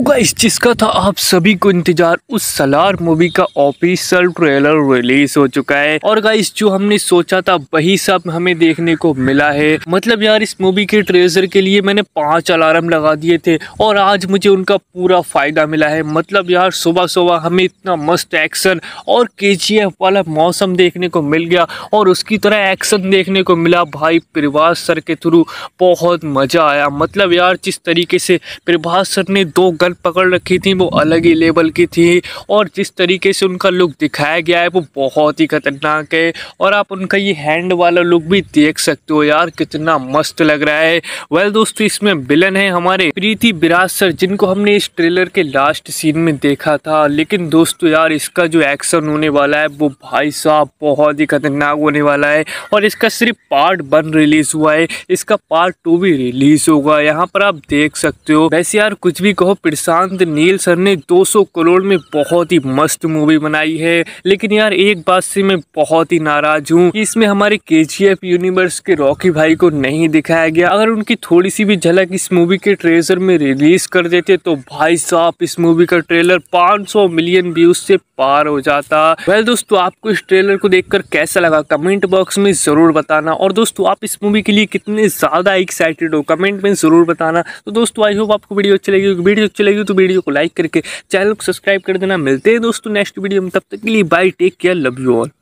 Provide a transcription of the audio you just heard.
तो चीज़ जिसका था आप सभी को इंतजार उस सलार मूवी का ऑफिशियल ट्रेलर रिलीज हो चुका है और गाइस जो हमने सोचा था वही सब हमें देखने को मिला है मतलब यार इस मूवी के ट्रेजर के लिए मैंने पांच अलार्म लगा दिए थे और आज मुझे उनका पूरा फायदा मिला है मतलब यार सुबह सुबह हमें इतना मस्त एक्शन और के वाला मौसम देखने को मिल गया और उसकी तरह एक्शन देखने को मिला भाई प्रभास सर के थ्रू बहुत मजा आया मतलब यार जिस तरीके से प्रभास सर ने दो पहचान पकड़ रखी थी वो अलग ही लेवल की थी और जिस तरीके से उनका लुक दिखाया गया है वो बहुत ही खतरनाक है और आप उनका ये हैंड वाला लुक भी देख सकते हो यार कितना मस्त लग रहा है वेल दोस्तों इसमें विलन है हमारे प्रीति बिराज सर जिनको हमने इस ट्रेलर के लास्ट सीन में देखा था लेकिन दोस्तों यार इसका जो एक्शन होने वाला है वो भाई साहब बहुत ही खतरनाक होने वाला है और इसका सिर्फ पार्ट वन रिलीज हुआ है इसका पार्ट टू भी रिलीज होगा यहाँ पर आप देख सकते हो वैसे यार कुछ भी कहो फिर प्रशांत नील सर ने 200 करोड़ में बहुत ही मस्त मूवी बनाई है लेकिन यार एक बात से मैं बहुत ही नाराज हूँ इसमें हमारे के यूनिवर्स के रॉकी भाई को नहीं दिखाया गया अगर उनकी थोड़ी सी भी झलक इस मूवी के ट्रेजर में रिलीज कर देते तो भाई साहब इस मूवी का ट्रेलर पांच मिलियन व्यूज से पार हो जाता वेल दोस्तों आपको इस ट्रेलर को देखकर कैसा लगा कमेंट बॉक्स में जरूर बताना और दोस्तों आप इस मूवी के लिए कितने ज्यादा एक्साइटेड हो कमेंट में जरूर बताना तो दोस्तों आई होप आपको वीडियो अच्छी लगी वीडियो अच्छी लगी तो वीडियो को लाइक करके चैनल को सब्सक्राइब कर देना मिलते हैं दोस्तों नेक्स्ट वीडियो में तब तक के लिए bye take care love you all